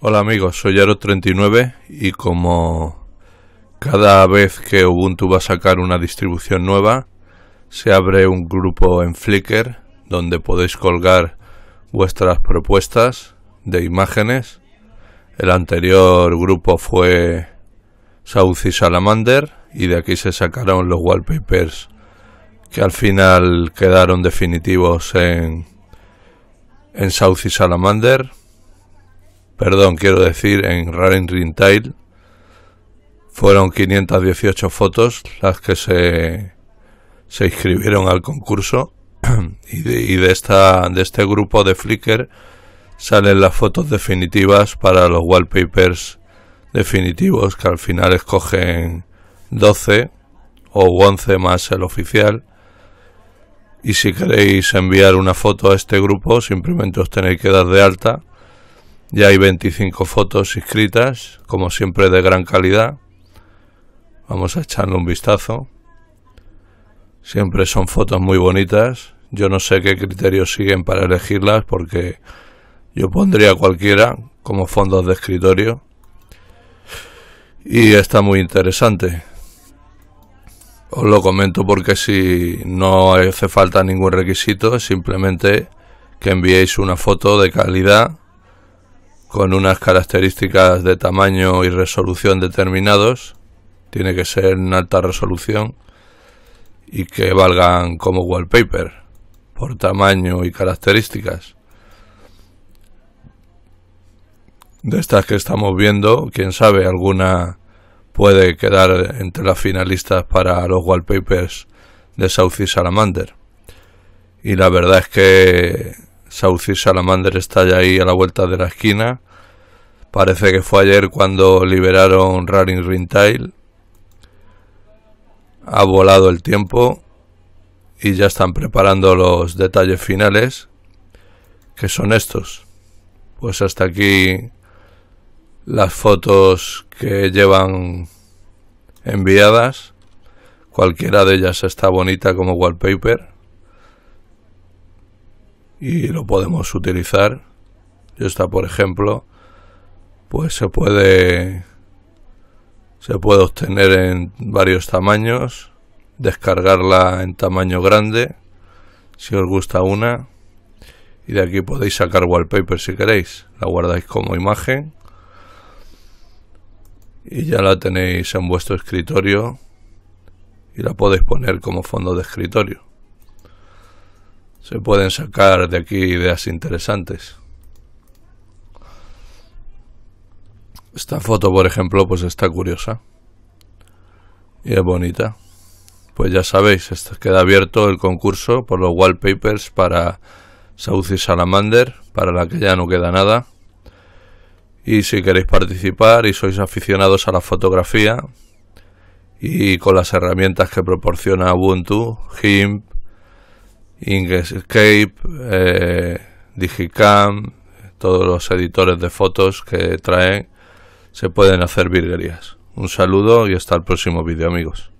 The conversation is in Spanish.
Hola amigos, soy Aro39 y como cada vez que Ubuntu va a sacar una distribución nueva, se abre un grupo en Flickr donde podéis colgar vuestras propuestas de imágenes. El anterior grupo fue South y Salamander y de aquí se sacaron los wallpapers que al final quedaron definitivos en, en South y Salamander perdón, quiero decir, en Raring Rintail. Fueron 518 fotos las que se, se inscribieron al concurso y, y de, esta, de este grupo de Flickr salen las fotos definitivas para los wallpapers definitivos que al final escogen 12 o 11 más el oficial. Y si queréis enviar una foto a este grupo, simplemente os tenéis que dar de alta ya hay 25 fotos inscritas, como siempre de gran calidad. Vamos a echarle un vistazo. Siempre son fotos muy bonitas. Yo no sé qué criterios siguen para elegirlas porque yo pondría cualquiera como fondos de escritorio. Y está muy interesante. Os lo comento porque si no hace falta ningún requisito, simplemente que enviéis una foto de calidad con unas características de tamaño y resolución determinados. Tiene que ser en alta resolución y que valgan como wallpaper por tamaño y características. De estas que estamos viendo, quién sabe, alguna puede quedar entre las finalistas para los wallpapers de South Salamander. Y la verdad es que ...Saucy Salamander está ya ahí a la vuelta de la esquina. Parece que fue ayer cuando liberaron Raring Rintail. Ha volado el tiempo y ya están preparando los detalles finales, que son estos. Pues hasta aquí las fotos que llevan enviadas. Cualquiera de ellas está bonita como wallpaper y lo podemos utilizar. Y esta, por ejemplo, pues se puede se puede obtener en varios tamaños, descargarla en tamaño grande si os gusta una y de aquí podéis sacar wallpaper si queréis, la guardáis como imagen y ya la tenéis en vuestro escritorio y la podéis poner como fondo de escritorio se pueden sacar de aquí ideas interesantes. Esta foto, por ejemplo, pues está curiosa. Y es bonita. Pues ya sabéis, este, queda abierto el concurso por los wallpapers para saucy Salamander, para la que ya no queda nada. Y si queréis participar y sois aficionados a la fotografía y con las herramientas que proporciona Ubuntu, GIMP, Inkscape, eh, Digicam, todos los editores de fotos que traen, se pueden hacer virguerías. Un saludo y hasta el próximo vídeo amigos.